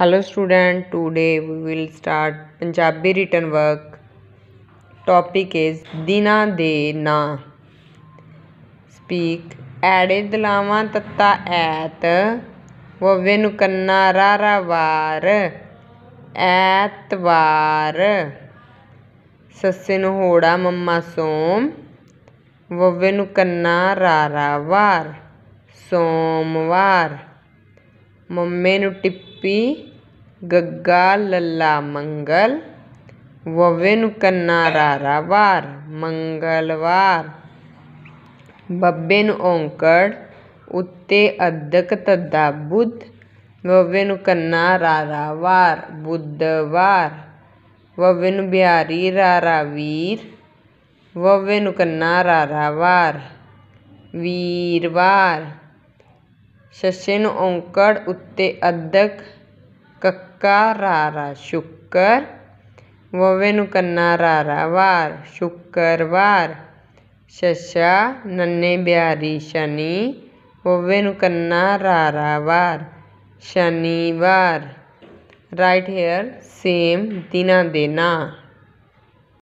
hello student today we will start Punjabi written work topic is ਦਿਨਾ ਦੇ ਨਾਂ speak ਐੜੇ ਦਲਾਵਾ ਤੱਤਾ ਐਤ ਵਵੇ ਨੂੰ ਕੰਨਾ ਰਾ ਰਾ ਵਾਰ ਐਤਵਾਰ ਸਸੇ ਨੂੰ ਹੋੜਾ ਮੰਮਾ ਸੋਮ ਵਵੇ ਨੂੰ ਕੰਨਾ ਰਾ ਰਾ ਵਾਰ ਸੋਮਵਾਰ ਮੰਮੇ ਨੂੰ ਟਿੱਪੀ ਗੱਗਾ ਲੱਲਾ ਮੰਗਲ ਵਵੇ ਨੂੰ ਕੰਨਾ ਰਾਰਾ ਵਾਰ ਮੰਗਲਵਾਰ ਬੱਬੇ ਨੂੰ ਓਂਕੜ ਉੱਤੇ ਅਦਕ ਤਦਾ ਬੁੱਧ ਵਵੇ ਨੂੰ ਕੰਨਾ ਰਾਰਾ ਵਾਰ ਬੁੱਧਵਾਰ ਵਵੇ ਨੂੰ ਬਿਹਾਰੀ ਰਾਰਾ ਵੀਰ ਵਵੇ ਨੂੰ ਕੰਨਾ ਰਾਰਾ ਵਾਰ ਵੀਰਵਾਰ ਸ਼ਸ਼ਿਨ ਔਂਕੜ ਉੱਤੇ ਅਦਕ ਕੱਕਾ ਰਾਰਾ ਸ਼ੁੱਕਰ ਵਵੇ ਨੂੰ ਕੰਨਾ ਰਾਰਾ ਵਾਰ ਸ਼ੁੱਕਰਵਾਰ ਸ਼ਸ਼ਾ ਨੰਨੇ ਬਿਆਰੀ ਸ਼ਨੀ ਵਵੇ ਨੂੰ ਕੰਨਾ ਰਾਰਾ ਵਾਰ ਸ਼ਨੀਵਾਰ ਰਾਈਟ ਹੇਅਰ ਸੇਮ ਦਿਨਾਂ ਦੇ ਨਾਂ